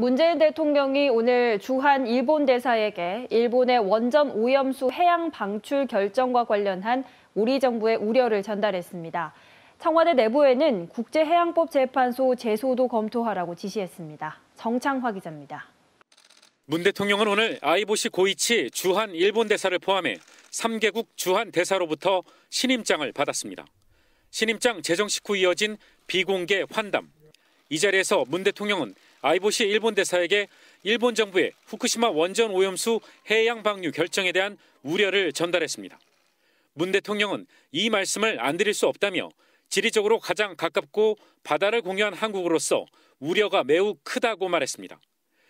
문재인 대통령이 오늘 주한 일본 대사에게 일본의 원전 오염수 해양 방출 결정과 관련한 우리 정부의 우려를 전달했습니다. 청와대 내부에는 국제해양법 재판소 제소도 검토하라고 지시했습니다. 정창화 기자입니다. 문 대통령은 오늘 아이보시 고이치 주한 일본 대사를 포함해 3개국 주한 대사로부터 신임장을 받았습니다. 신임장 제정식 후 이어진 비공개 환담. 이 자리에서 문 대통령은 아이보시 일본 대사에게 일본 정부의 후쿠시마 원전 오염수 해양 방류 결정에 대한 우려를 전달했습니다. 문 대통령은 이 말씀을 안 드릴 수 없다며 지리적으로 가장 가깝고 바다를 공유한 한국으로서 우려가 매우 크다고 말했습니다.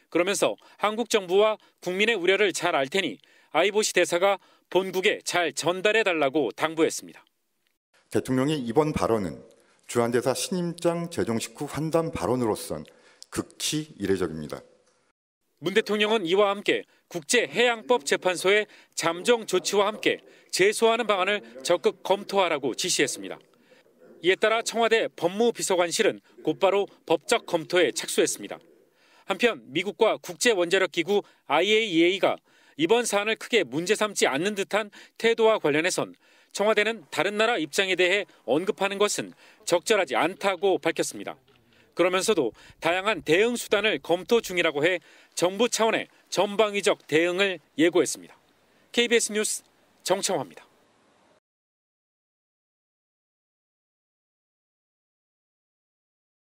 그러면서 한국 정부와 국민의 우려를 잘 알 테니 아이보시 대사가 본국에 잘 전달해 달라고 당부했습니다. 대통령이 이번 발언은 주한대사 신임장 제정 식후 환담 발언으로선 극히 이례적입니다. 문 대통령은 이와 함께 국제해양법 재판소의 잠정 조치와 함께 재소하는 방안을 적극 검토하라고 지시했습니다. 이에 따라 청와대 법무비서관실은 곧바로 법적 검토에 착수했습니다. 한편 미국과 국제원자력기구 IAEA가 이번 사안을 크게 문제 삼지 않는 듯한 태도와 관련해선 청와대는 다른 나라 입장에 대해 언급하는 것은 적절하지 않다고 밝혔습니다. 그러면서도 다양한 대응 수단을 검토 중이라고 해 정부 차원의 전방위적 대응을 예고했습니다. KBS 뉴스 정청화입니다.